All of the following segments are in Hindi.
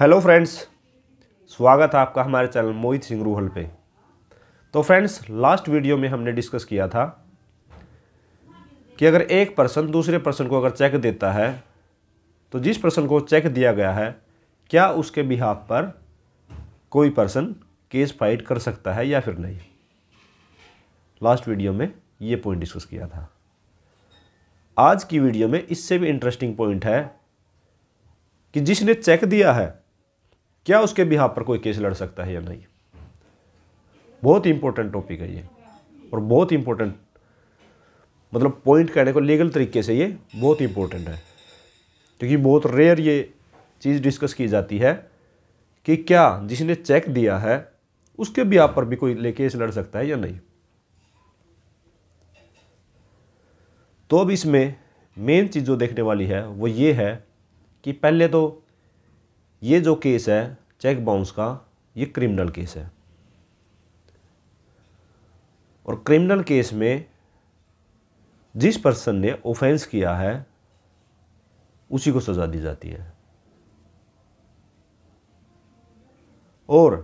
हेलो फ्रेंड्स स्वागत है आपका हमारे चैनल मोहित सिंह रूहल पे तो फ्रेंड्स लास्ट वीडियो में हमने डिस्कस किया था कि अगर एक पर्सन दूसरे पर्सन को अगर चेक देता है तो जिस पर्सन को चेक दिया गया है क्या उसके बिहाफ पर कोई पर्सन केस फाइट कर सकता है या फिर नहीं लास्ट वीडियो में ये पॉइंट डिस्कस किया था आज की वीडियो में इससे भी इंटरेस्टिंग पॉइंट है कि जिसने चेक दिया है क्या उसके बिहार पर कोई केस लड़ सकता है या नहीं बहुत इंपॉर्टेंट टॉपिक है ये और बहुत इंपॉर्टेंट मतलब पॉइंट कहने को लीगल तरीके से ये बहुत इंपॉर्टेंट है क्योंकि बहुत रेयर ये चीज़ डिस्कस की जाती है कि क्या जिसने चेक दिया है उसके भी आप पर भी कोई ले केस लड़ सकता है या नहीं तो अब इसमें मेन चीज़ जो देखने वाली है वो ये है कि पहले तो ये जो केस है चेक बाउंस का ये क्रिमिनल केस है और क्रिमिनल केस में जिस पर्सन ने ऑफेंस किया है उसी को सज़ा दी जाती है और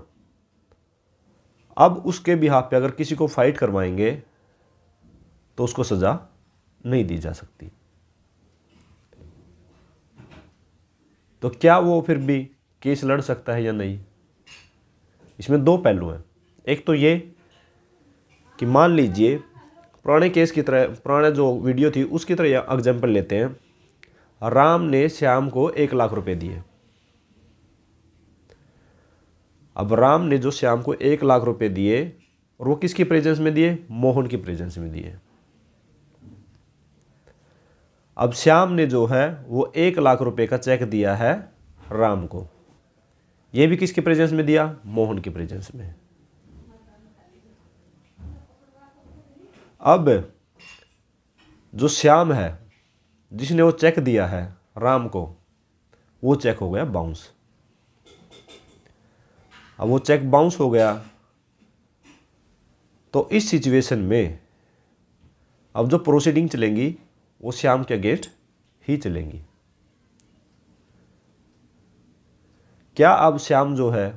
अब उसके बिहाफ पे अगर किसी को फाइट करवाएंगे तो उसको सज़ा नहीं दी जा सकती तो क्या वो फिर भी केस लड़ सकता है या नहीं इसमें दो पहलू हैं एक तो ये कि मान लीजिए पुराने केस की तरह पुराने जो वीडियो थी उसकी तरह एग्जाम्पल लेते हैं राम ने श्याम को एक लाख रुपए दिए अब राम ने जो श्याम को एक लाख रुपए दिए और वो किसकी प्रेजेंस में दिए मोहन की प्रेजेंस में दिए अब श्याम ने जो है वो एक लाख रुपए का चेक दिया है राम को ये भी किसके प्रेजेंस में दिया मोहन के प्रेजेंस में अब जो श्याम है जिसने वो चेक दिया है राम को वो चेक हो गया बाउंस अब वो चेक बाउंस हो गया तो इस सिचुएशन में अब जो प्रोसीडिंग चलेंगी वो श्याम के अगेंस्ट ही चलेंगी क्या अब श्याम जो है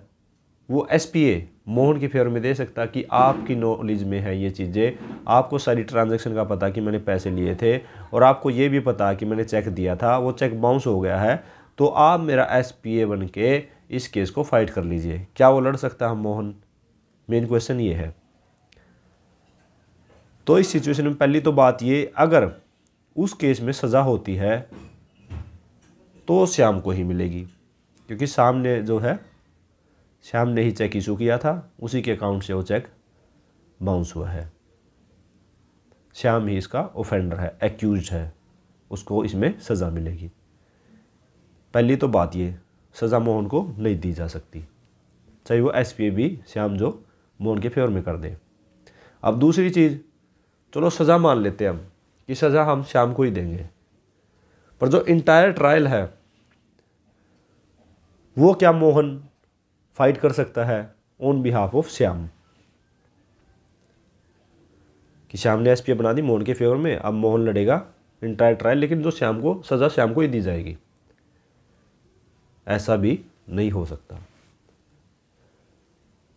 वो एस पी ए मोहन की फेवर में दे सकता कि आपकी नॉलेज में है ये चीज़ें आपको सारी ट्रांजैक्शन का पता कि मैंने पैसे लिए थे और आपको ये भी पता कि मैंने चेक दिया था वो चेक बाउंस हो गया है तो आप मेरा एस पी ए बन के इस केस को फाइट कर लीजिए क्या वो लड़ सकता है मोहन मेन क्वेश्चन ये है तो इस सिचुएशन में पहली तो बात ये अगर उस केस में सज़ा होती है तो श्याम को ही मिलेगी क्योंकि श्याम ने जो है श्याम ने ही चेक इशू किया था उसी के अकाउंट से वो चेक बाउंस हुआ है श्याम ही इसका ऑफेंडर है एक्यूज है उसको इसमें सज़ा मिलेगी पहली तो बात ये सज़ा मोहन को नहीं दी जा सकती चाहे वो एस पी भी श्याम जो मोहन के फेवर में कर दें अब दूसरी चीज़ चलो सज़ा मान लेते हैं हम कि सज़ा हम शाम को ही देंगे पर जो इंटायर ट्रायल है वो क्या मोहन फाइट कर सकता है ऑन बिहाफ ऑफ श्याम कि श्याम ने एसपी बना दी मोहन के फेवर में अब मोहन लड़ेगा इंटायर ट्रायल लेकिन जो श्याम को सज़ा श्याम को ही दी जाएगी ऐसा भी नहीं हो सकता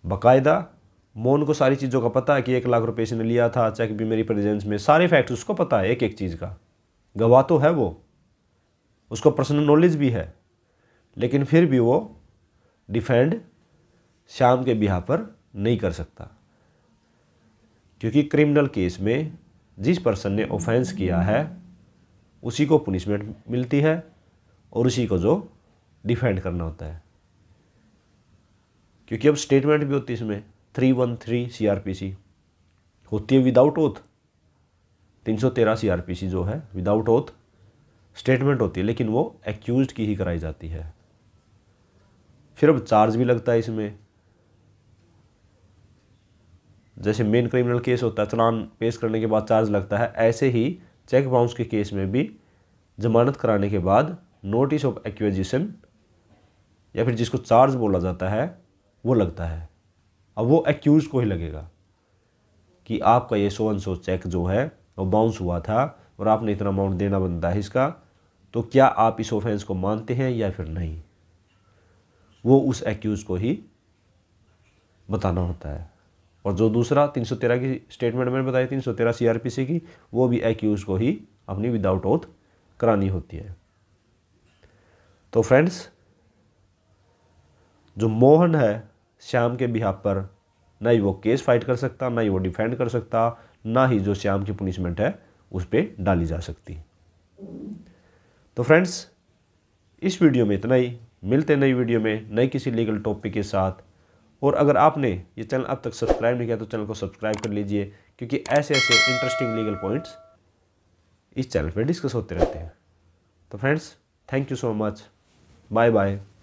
बाकायदा मोहन को सारी चीज़ों का पता है कि एक लाख रुपये इसने लिया था चेक भी मेरी प्रेजेंस में सारे फैक्ट उसको पता है एक एक चीज़ का गवाह तो है वो उसको पर्सनल नॉलेज भी है लेकिन फिर भी वो डिफेंड शाम के ब्याह पर नहीं कर सकता क्योंकि क्रिमिनल केस में जिस पर्सन ने ऑफेंस किया है उसी को पुनिशमेंट मिलती है और उसी को जो डिफेंड करना होता है क्योंकि अब स्टेटमेंट भी होती है इसमें three one three C R P C होती है विदाउट ओथ तीन सौ तेरह सी आर पी सी जो है विदाउट ओथ स्टेटमेंट होती है लेकिन वो एक्यूज की ही कराई जाती है फिर अब चार्ज भी लगता है इसमें जैसे मेन क्रिमिनल केस होता है चलान पेश करने के बाद चार्ज लगता है ऐसे ही चेक बाउंस के केस में भी जमानत कराने के बाद नोटिस ऑफ एक्विजिशन या फिर जिसको चार्ज बोला जाता है वो लगता है अब वो एक्यूज़ को ही लगेगा कि आपका ये सो एन सो चेक जो है वो बाउंस हुआ था और आपने इतना अमाउंट देना बनता है इसका तो क्या आप इस ऑफेंस को मानते हैं या फिर नहीं वो उस एक्यूज़ को ही बताना होता है और जो दूसरा तीन सौ तेरह की स्टेटमेंट मैंने बताई तीन सौ तेरह सी आर पी सी की वो भी एक्यूज़ को ही अपनी विदाउट ओथ करानी होती है तो फ्रेंड्स जो मोहन है श्याम के बिहाव पर ना ही वो केस फाइट कर सकता ना ही वो डिफेंड कर सकता ना ही जो श्याम की पुनिशमेंट है उस पर डाली जा सकती तो फ्रेंड्स इस वीडियो में इतना ही मिलते नई वीडियो में नई किसी लीगल टॉपिक के साथ और अगर आपने ये चैनल अब तक सब्सक्राइब नहीं किया तो चैनल को सब्सक्राइब कर लीजिए क्योंकि ऐसे ऐसे इंटरेस्टिंग लीगल पॉइंट्स इस चैनल पर डिस्कस होते रहते हैं तो friends thank you so much bye bye